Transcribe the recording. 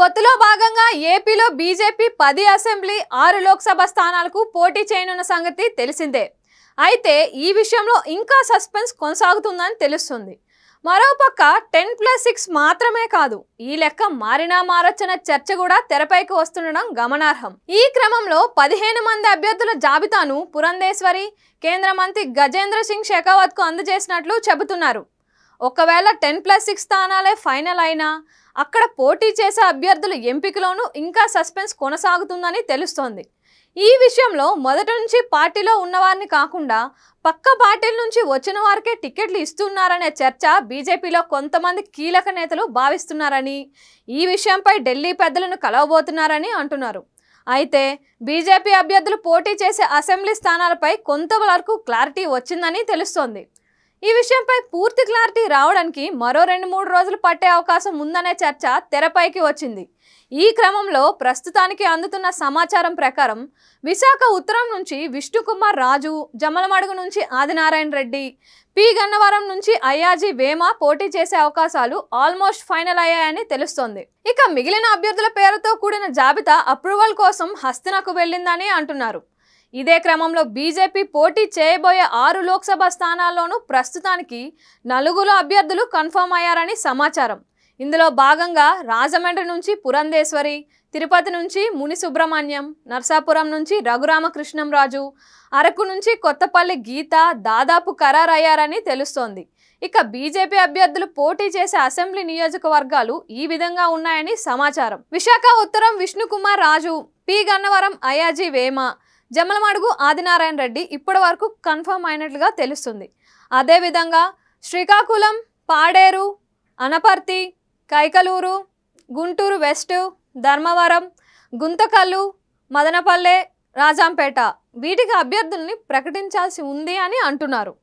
పొత్తులో భాగంగా ఏపీలో బీజేపీ పది అసెంబ్లీ ఆరు లోక్సభ స్థానాలకు పోటీ చేయనున్న సంగతి తెలిసిందే అయితే ఈ విషయంలో ఇంకా సస్పెన్స్ కొనసాగుతుందని తెలుస్తుంది మరోపక్క టెన్ ప్లస్ సిక్స్ మాత్రమే కాదు ఈ లెక్క మారినా మారొచ్చిన చర్చ కూడా తెరపైకి వస్తుండడం గమనార్హం ఈ క్రమంలో పదిహేను మంది అభ్యర్థుల జాబితాను పురంధేశ్వరి కేంద్ర మంత్రి గజేంద్ర సింగ్ షెకావత్కు అందజేసినట్లు చెబుతున్నారు ఒకవేళ టెన్ ప్లస్ సిక్స్ స్థానాలే ఫైనల్ అయినా అక్కడ పోటీ చేసే అభ్యర్థుల ఎంపికలోనూ ఇంకా సస్పెన్స్ కొనసాగుతుందని తెలుస్తోంది ఈ విషయంలో మొదటి నుంచి పార్టీలో ఉన్నవారిని కాకుండా పక్క పార్టీల నుంచి వచ్చిన వారికే టికెట్లు ఇస్తున్నారనే చర్చ బీజేపీలో కొంతమంది కీలక నేతలు భావిస్తున్నారని ఈ విషయంపై ఢిల్లీ పెద్దలను కలవబోతున్నారని అంటున్నారు అయితే బీజేపీ అభ్యర్థులు పోటీ చేసే అసెంబ్లీ స్థానాలపై కొంతవరకు క్లారిటీ వచ్చిందని తెలుస్తోంది ఈ విషయంపై పూర్తి క్లారిటీ రావడానికి మరో రెండు మూడు రోజులు పట్టే అవకాశం ఉందనే చర్చ తెరపైకి వచ్చింది ఈ క్రమంలో ప్రస్తుతానికి అందుతున్న సమాచారం ప్రకారం విశాఖ ఉత్తరం నుంచి విష్ణుకుమార్ రాజు జమలమడుగు నుంచి ఆదినారాయణ రెడ్డి పి గన్నవరం నుంచి అయ్యాజీ వేమ పోటీ చేసే అవకాశాలు ఆల్మోస్ట్ ఫైనల్ అయ్యాయని తెలుస్తోంది ఇక మిగిలిన అభ్యర్థుల పేరుతో కూడిన జాబితా అప్రూవల్ కోసం హస్తినకు వెళ్ళిందని అంటున్నారు ఇదే క్రమంలో బీజేపీ పోటీ చేయబోయే ఆరు లోక్సభ స్థానాల్లోనూ ప్రస్తుతానికి నలుగురు అభ్యర్థులు కన్ఫర్మ్ అయ్యారని సమాచారం ఇందులో భాగంగా రాజమండ్రి నుంచి పురంధేశ్వరి తిరుపతి నుంచి ముని సుబ్రహ్మణ్యం నర్సాపురం నుంచి రఘురామకృష్ణంరాజు అరకు నుంచి కొత్తపల్లి గీత దాదాపు ఖరారయ్యారని తెలుస్తోంది ఇక బీజేపీ అభ్యర్థులు పోటీ చేసే అసెంబ్లీ నియోజకవర్గాలు ఈ విధంగా ఉన్నాయని సమాచారం విశాఖ ఉత్తరం విష్ణుకుమార్ రాజు పి గన్నవరం అయాజీ వేమ జమలమాడుగు ఆదినారాయణ రెడ్డి ఇప్పటి వరకు కన్ఫర్మ్ అయినట్లుగా తెలుస్తుంది అదేవిధంగా శ్రీకాకుళం పాడేరు అనపర్తి కైకలూరు గుంటూరు వెస్ట్ ధర్మవరం గుంతకల్లు మదనపల్లె రాజాంపేట వీటికి అభ్యర్థుల్ని ప్రకటించాల్సి ఉంది అని అంటున్నారు